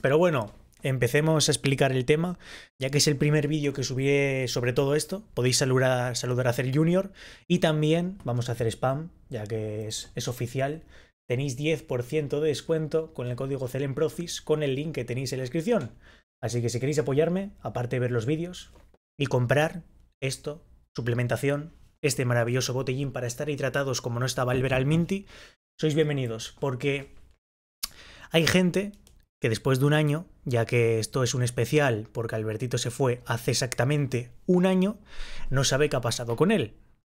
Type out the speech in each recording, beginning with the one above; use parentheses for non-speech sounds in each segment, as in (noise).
Pero bueno, empecemos a explicar el tema, ya que es el primer vídeo que subí sobre todo esto. Podéis saludar, saludar a hacer Junior y también vamos a hacer spam, ya que es, oficial. Tenéis 10% de descuento con el código CELENPROCIS con el link que tenéis en la descripción. Así que si queréis apoyarme, aparte de ver los vídeos y comprar esto, suplementación, este maravilloso botellín para estar hidratados como no estaba el Veral Minty, sois bienvenidos, porque hay gente que después de un año, ya que esto es un especial porque Albertito se fue hace exactamente un año, no sabe qué ha pasado con él.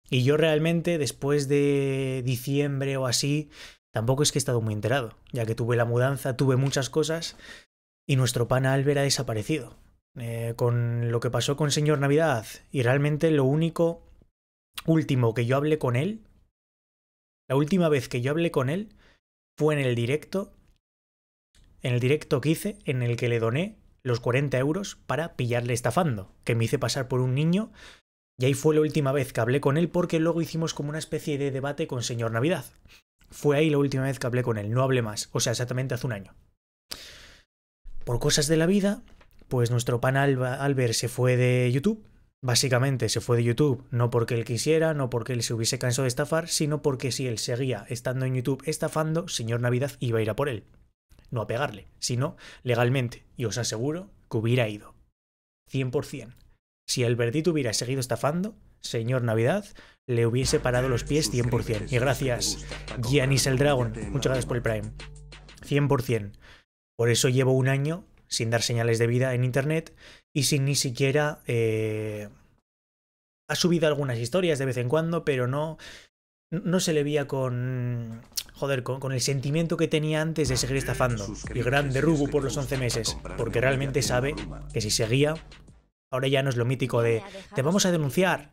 Y yo realmente después de diciembre o así, tampoco es que he estado muy enterado, ya que tuve la mudanza, tuve muchas cosas y nuestro pana Albert ha desaparecido. Eh, con lo que pasó con Señor Navidad y realmente lo único último que yo hablé con él, la última vez que yo hablé con él fue en el directo en el directo que hice en el que le doné los 40 euros para pillarle estafando, que me hice pasar por un niño y ahí fue la última vez que hablé con él porque luego hicimos como una especie de debate con Señor Navidad. Fue ahí la última vez que hablé con él, no hablé más, o sea, exactamente hace un año. Por cosas de la vida, pues nuestro pan Albert se fue de YouTube. Básicamente se fue de YouTube, no porque él quisiera, no porque él se hubiese cansado de estafar, sino porque si él seguía estando en YouTube estafando, Señor Navidad iba a ir a por él no a pegarle, sino legalmente, y os aseguro que hubiera ido. 100%. Si el verdito hubiera seguido estafando, señor Navidad, le hubiese parado los pies 100%. Y gracias, Giannis el Dragon, muchas gracias por el Prime. 100%. Por eso llevo un año sin dar señales de vida en Internet y sin ni siquiera... Eh, ha subido algunas historias de vez en cuando, pero no, no se le veía con, Joder, con, el sentimiento que tenía antes de seguir estafando. Y grande Rubu por los 11 meses, porque realmente sabe que si seguía, ahora ya no es lo mítico de te vamos a denunciar.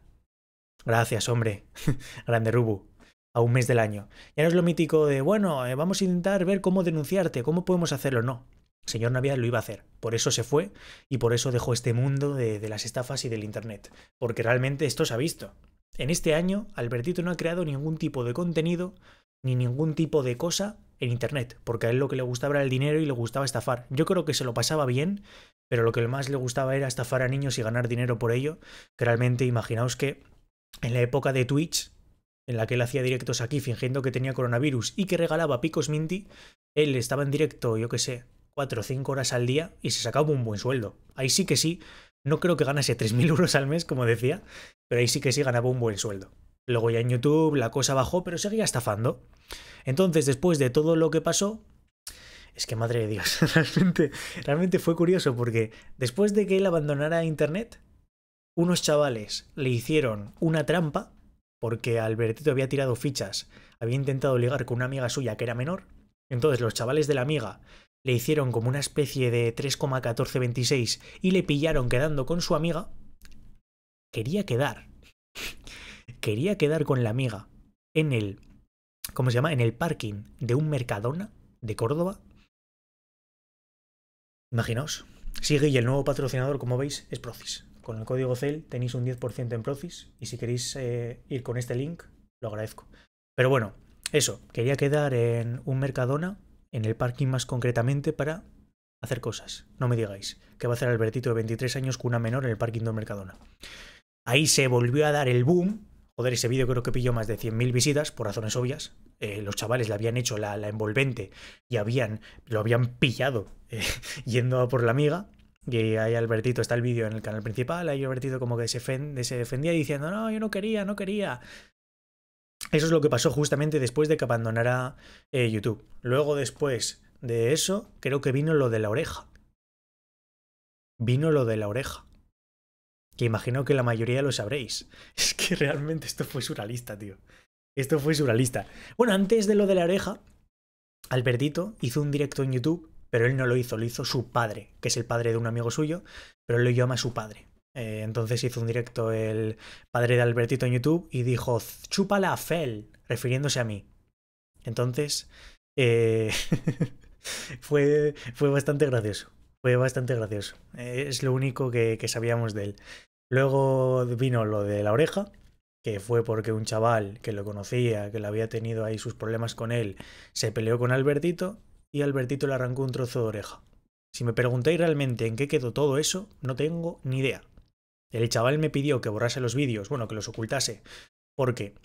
Gracias, hombre. (laughs) grande Rubu. A un mes del año. Ya no es lo mítico de, bueno, eh, vamos a intentar ver cómo denunciarte, cómo podemos hacerlo. No. señor Navidad lo iba a hacer. Por eso se fue y por eso dejó este mundo de las estafas y del Internet. Porque realmente esto se ha visto. En este año, Albertito no ha creado ningún tipo de contenido ni ningún tipo de cosa en Internet, porque a él lo que le gustaba era el dinero y le gustaba estafar. Yo creo que se lo pasaba bien, pero lo que más le gustaba era estafar a niños y ganar dinero por ello, que realmente imaginaos que en la época de Twitch, en la que él hacía directos aquí fingiendo que tenía coronavirus y que regalaba picos Minty, él estaba en directo, yo qué sé, 4 o 5 horas al día y se sacaba un buen sueldo. Ahí sí que sí, no creo que ganase 3.000 euros al mes, como decía, pero ahí sí que sí ganaba un buen sueldo. Luego ya en YouTube la cosa bajó, pero seguía estafando. Entonces, después de todo lo que pasó, es que madre de Dios, (laughs) realmente, fue curioso porque después de que él abandonara Internet, unos chavales le hicieron una trampa porque Albertito había tirado fichas, había intentado ligar con una amiga suya que era menor. Entonces los chavales de la amiga le hicieron como una especie de 3,1426 y le pillaron quedando con su amiga. Quería quedar quería quedar con la amiga en el, ¿cómo se llama? En el parking de un Mercadona de Córdoba. Imaginaos. Sigue y el nuevo patrocinador, como veis, es Procis. Con el código CEL tenéis un 10% en Procis y si queréis eh, ir con este link, lo agradezco. Pero bueno, eso, quería quedar en un Mercadona, en el parking más concretamente, para hacer cosas. No me digáis que va a hacer Albertito de 23 años con una menor en el parking de un Mercadona. Ahí se volvió a dar el boom Joder, ese vídeo creo que pilló más de 100.000 visitas, por razones obvias. Eh, los chavales le habían hecho la, envolvente y habían, lo habían pillado eh, (laughs) yendo por la amiga. Y ahí Albertito, está el vídeo en el canal principal, ahí Albertito como que se, defendía diciendo, no, yo no quería, no quería. Eso es lo que pasó justamente después de que abandonara eh, YouTube. Luego después de eso, creo que vino lo de la oreja. Vino lo de la oreja que imagino que la mayoría lo sabréis. (laughs) Es que realmente esto fue surrealista, tío. Esto fue surrealista. Bueno, antes de lo de la oreja, Albertito hizo un directo en YouTube, pero él no lo hizo, lo hizo su padre, que es el padre de un amigo suyo, pero él lo llama su padre. Eh, entonces hizo un directo el padre de Albertito en YouTube y dijo, chúpala Fel, refiriéndose a mí. Entonces, eh, (laughs) fue, fue bastante gracioso. Fue bastante gracioso. Eh, es lo único que sabíamos de él. Luego vino lo de la oreja, que fue porque un chaval que lo conocía, que le había tenido ahí sus problemas con él, se peleó con Albertito y Albertito le arrancó un trozo de oreja. Si me preguntáis realmente en qué quedó todo eso, no tengo ni idea. El chaval me pidió que borrase los vídeos, bueno, que los ocultase, porque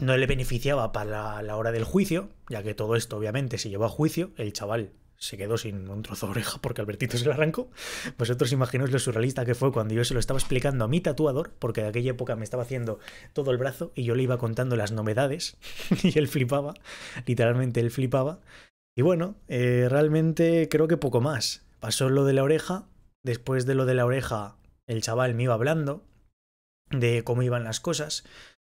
no le beneficiaba para la hora del juicio, ya que todo esto obviamente se llevó a juicio, el chaval se quedó sin un trozo de oreja porque Albertito se la arrancó. Vosotros imagináis lo surrealista que fue cuando yo se lo estaba explicando a mi tatuador, porque de aquella época me estaba haciendo todo el brazo y yo le iba contando las novedades (laughs) y él flipaba, literalmente él flipaba. Y bueno, eh, realmente creo que poco más. Pasó lo de la oreja, después de lo de la oreja el chaval me iba hablando de cómo iban las cosas,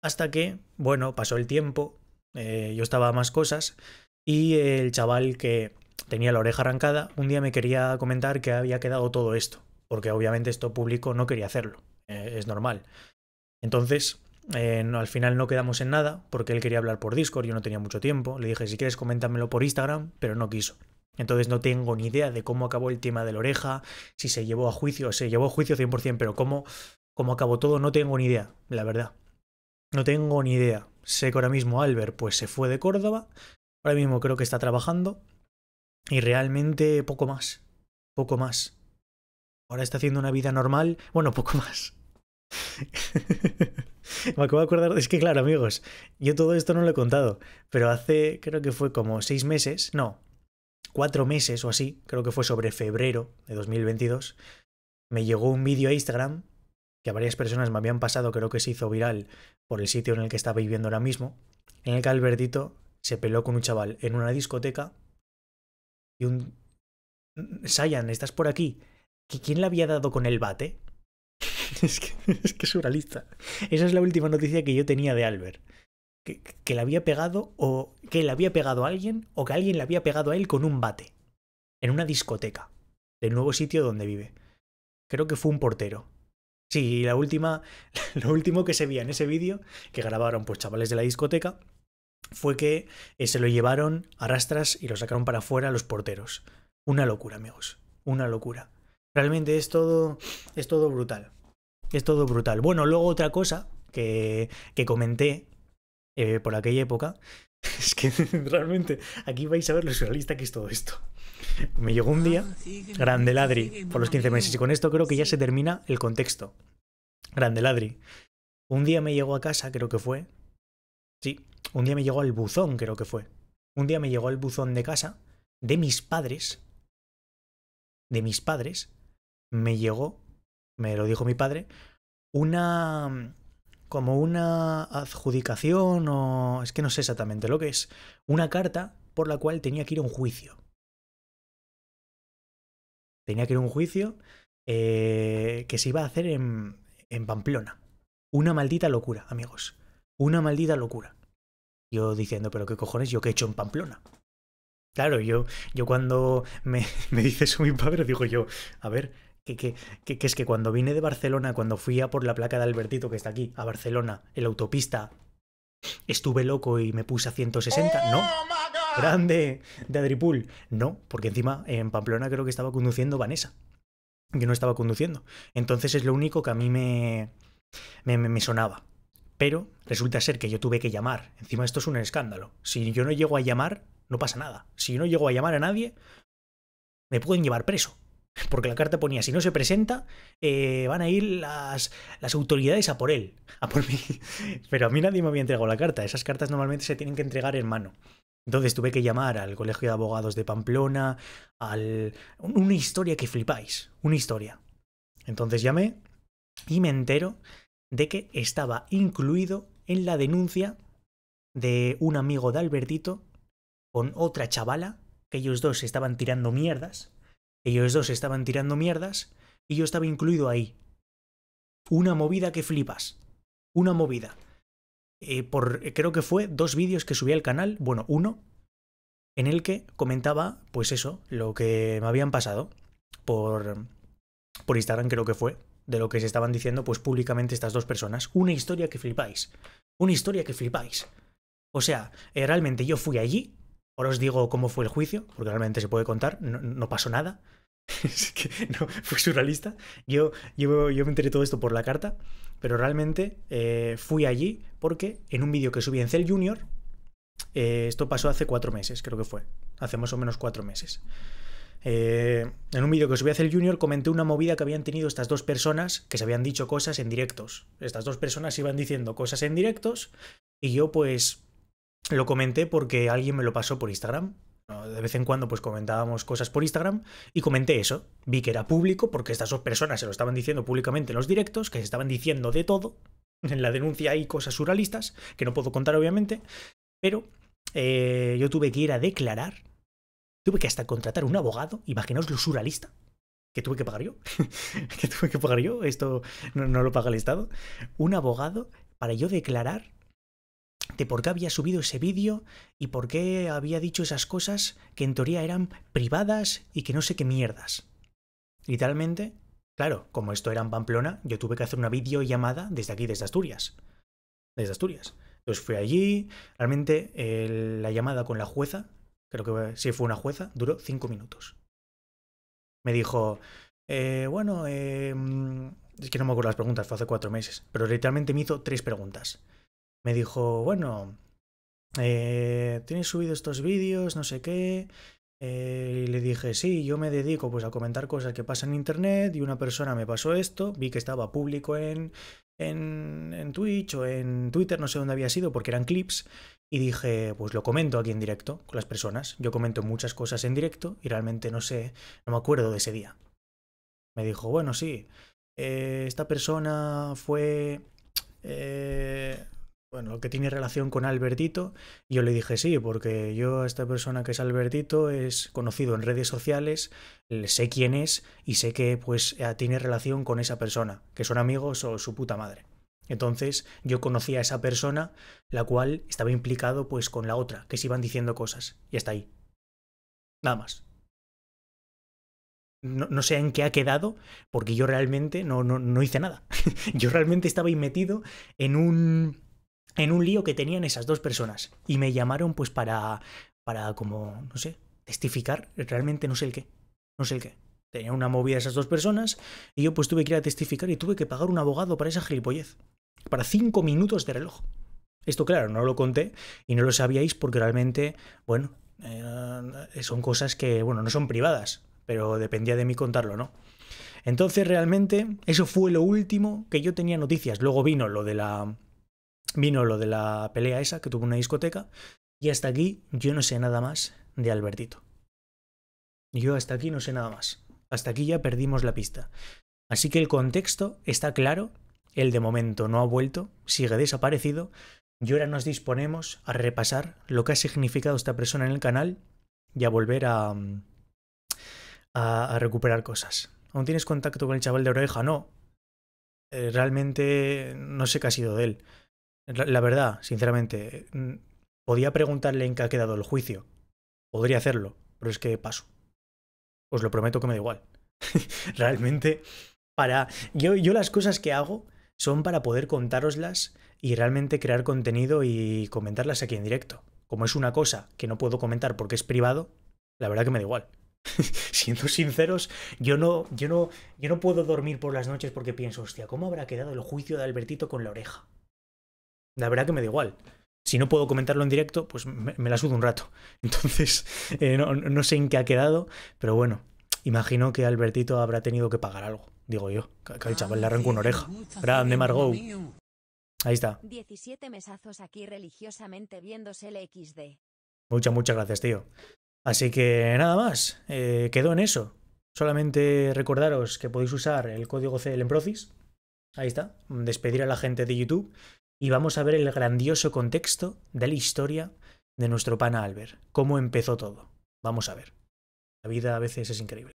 hasta que, bueno, pasó el tiempo, eh, yo estaba a más cosas y el chaval que tenía la oreja arrancada, un día me quería comentar que había quedado todo esto, porque obviamente esto público no quería hacerlo, eh, es normal. Entonces, eh, al final no quedamos en nada, porque él quería hablar por Discord, yo no tenía mucho tiempo, le dije si quieres coméntamelo por Instagram, pero no quiso. Entonces no tengo ni idea de cómo acabó el tema de la oreja, si se llevó a juicio, se llevó a juicio 100%, pero cómo, cómo acabó todo no tengo ni idea, la verdad. No tengo ni idea. Sé que ahora mismo Albert pues se fue de Córdoba, ahora mismo creo que está trabajando, y realmente poco más. Poco más. Ahora está haciendo una vida normal. Bueno, poco más. (laughs) Me acabo de acordar, es que claro, amigos, yo todo esto no lo he contado, pero hace, creo que fue como seis meses, no, cuatro meses o así, creo que fue sobre febrero de 2022, me llegó un vídeo a Instagram que a varias personas me habían pasado, creo que se hizo viral por el sitio en el que estaba viviendo ahora mismo, en el que Albertito se peló con un chaval en una discoteca y un... Mm, Sayan, ¿estás por aquí? ¿Quién le había dado con el bate? (laughs) es, que, es que surrealista. Esa es la última noticia que yo tenía de Albert. Que, que, le había pegado o que le había pegado a alguien o que alguien le había pegado a él con un bate en una discoteca del nuevo sitio donde vive. Creo que fue un portero. Sí, y la última, (laughs) lo último que se veía en ese vídeo que grabaron pues chavales de la discoteca fue que eh, se lo llevaron a rastras y lo sacaron para afuera los porteros. Una locura, amigos. Una locura. Realmente es todo, es todo brutal. Es todo brutal. Bueno, luego otra cosa que, que comenté eh, por aquella época (laughs) es que (laughs) realmente aquí vais a ver lo surrealista que es todo esto. Me llegó un día, grande ladri, por los 15 meses. Y con esto creo que ya se termina el contexto. Grande ladri. Un día me llegó a casa, creo que fue. Sí, un día me llegó al buzón, creo que fue. Un día me llegó al buzón de casa de mis padres. De mis padres. Me llegó, me lo dijo mi padre, una como una adjudicación o es que no sé exactamente lo que es, una carta por la cual tenía que ir a un juicio. Tenía que ir a un juicio eh, que se iba a hacer en, en Pamplona. Una maldita locura, amigos. Una maldita locura. Yo diciendo, pero qué cojones, yo qué he hecho en Pamplona. Claro, yo, yo cuando me, (laughs) me dice eso mi padre, digo yo, a ver, que, es que cuando vine de Barcelona, cuando fui a por la placa de Albertito, que está aquí, a Barcelona, en la autopista, estuve loco y me puse a 160. No. Oh grande de Adripool. No, porque encima en Pamplona creo que estaba conduciendo Vanessa. Yo no estaba conduciendo. Entonces es lo único que a mí me, me sonaba. Pero resulta ser que yo tuve que llamar. Encima esto es un escándalo. Si yo no llego a llamar, no pasa nada. Si yo no llego a llamar a nadie, me pueden llevar preso. Porque la carta ponía, si no se presenta, eh, van a ir las, las, autoridades a por él, a por mí. (laughs) Pero a mí nadie me había entregado la carta. Esas cartas normalmente se tienen que entregar en mano. Entonces tuve que llamar al Colegio de Abogados de Pamplona, al... Una historia que flipáis, una historia. Entonces llamé y me entero de que estaba incluido en la denuncia de un amigo de Albertito con otra chavala, que ellos dos estaban tirando mierdas, ellos dos estaban tirando mierdas y yo estaba incluido ahí. Una movida que flipas, una movida. Eh, por, creo que fue dos vídeos que subí al canal, bueno, uno, en el que comentaba, pues eso, lo que me habían pasado por, por Instagram creo que fue, de lo que se estaban diciendo pues públicamente estas dos personas. Una historia que flipáis. Una historia que flipáis. O sea, eh, realmente yo fui allí. Ahora os digo cómo fue el juicio, porque realmente se puede contar, no, pasó nada. (laughs) fue surrealista. Yo, yo, yo, me enteré todo esto por la carta, pero realmente eh, fui allí porque en un vídeo que subí en Cell Junior, eh, esto pasó hace cuatro meses, creo que fue, hace más o menos cuatro meses. Eh, en un vídeo que voy a hacer Junior comenté una movida que habían tenido estas dos personas que se habían dicho cosas en directos. Estas dos personas iban diciendo cosas en directos y yo pues lo comenté porque alguien me lo pasó por Instagram. De vez en cuando pues comentábamos cosas por Instagram y comenté eso. Vi que era público porque estas dos personas se lo estaban diciendo públicamente en los directos, que se estaban diciendo de todo. En la denuncia hay cosas surrealistas que no puedo contar obviamente, pero eh, yo tuve que ir a declarar Tuve que hasta contratar un abogado, imaginaos lo surrealista, que tuve que pagar yo, (laughs) que tuve que pagar yo, esto no, lo paga el Estado, un abogado para yo declarar de por qué había subido ese vídeo y por qué había dicho esas cosas que en teoría eran privadas y que no sé qué mierdas. Literalmente, claro, como esto era en Pamplona, yo tuve que hacer una videollamada desde aquí, desde Asturias. Desde Asturias. Entonces fui allí, realmente eh, la llamada con la jueza, creo que si fue una jueza, duró cinco minutos. Me dijo, eh, bueno, eh, mm, es que no me acuerdo las preguntas, fue hace cuatro meses, pero literalmente me hizo tres preguntas. Me dijo, bueno, eh, ¿tienes subido estos vídeos? No sé qué. y le dije, sí, yo me dedico pues a comentar cosas que pasan en internet y una persona me pasó esto, vi que estaba público en en, Twitch o en Twitter, no sé dónde había sido, porque eran clips, y dije, pues lo comento aquí en directo con las personas. Yo comento muchas cosas en directo y realmente no sé, no me acuerdo de ese día. Me dijo, bueno, sí, eh, esta persona fue... Eh, bueno, que tiene relación con Albertito. yo le dije sí, porque yo a esta persona que es Albertito es conocido en redes sociales, sé quién es y sé que pues eh, tiene relación con esa persona, que son amigos o su puta madre. Entonces yo conocí a esa persona, la cual estaba implicado pues con la otra, que se iban diciendo cosas. Y hasta ahí. Nada más. No, sé en qué ha quedado, porque yo realmente no, no, no hice nada. (laughs) yo realmente estaba metido en un en un lío que tenían esas dos personas. Y me llamaron pues para, para como, no sé, testificar, realmente no sé el qué, no sé el qué. tenía una movida esas dos personas y yo pues tuve que ir a testificar y tuve que pagar un abogado para esa gilipollez, para cinco minutos de reloj. Esto claro, no lo conté y no lo sabíais porque realmente, bueno, eh, son cosas que, bueno, no son privadas, pero dependía de mí contarlo, ¿no? Entonces realmente eso fue lo último que yo tenía noticias. Luego vino lo de la vino lo de la pelea esa que tuvo una discoteca y hasta aquí yo no sé nada más de Albertito. Yo hasta aquí no sé nada más. Hasta aquí ya perdimos la pista. Así que el contexto está claro, el de momento no ha vuelto, sigue desaparecido y ahora nos disponemos a repasar lo que ha significado esta persona en el canal y a volver a, mm, a, a recuperar cosas. ¿Aún tienes contacto con el chaval de oreja? No, eh, realmente no sé qué ha sido de él. La verdad, sinceramente, mm, podía preguntarle en qué ha quedado el juicio. Podría hacerlo, pero es que paso. Os lo prometo que me da igual. (laughs) realmente, para. Yo, yo las cosas que hago son para poder contároslas y realmente crear contenido y comentarlas aquí en directo. Como es una cosa que no puedo comentar porque es privado, la verdad que me da igual. (laughs) Siendo sinceros, yo no, yo no, yo no puedo dormir por las noches porque pienso, hostia, ¿cómo habrá quedado el juicio de Albertito con la oreja? La verdad que me da igual. Si no puedo comentarlo en directo, pues me, la sudo un rato. (laughs) Entonces, eh, no, sé en qué ha quedado, pero bueno, imagino que Albertito habrá tenido que pagar algo, digo yo. Que chaval le arranco una oreja. Grande Margot. Ahí está. 17 mesazos aquí religiosamente viéndose XD. Muchas, muchas gracias, tío. Así que nada más, eh, quedó en eso. Solamente recordaros que podéis usar el código Procis. Ahí está, despedir a la gente de YouTube y vamos a ver el grandioso contexto de la historia de nuestro pana Albert, cómo empezó todo. Vamos a ver. La vida a veces es increíble.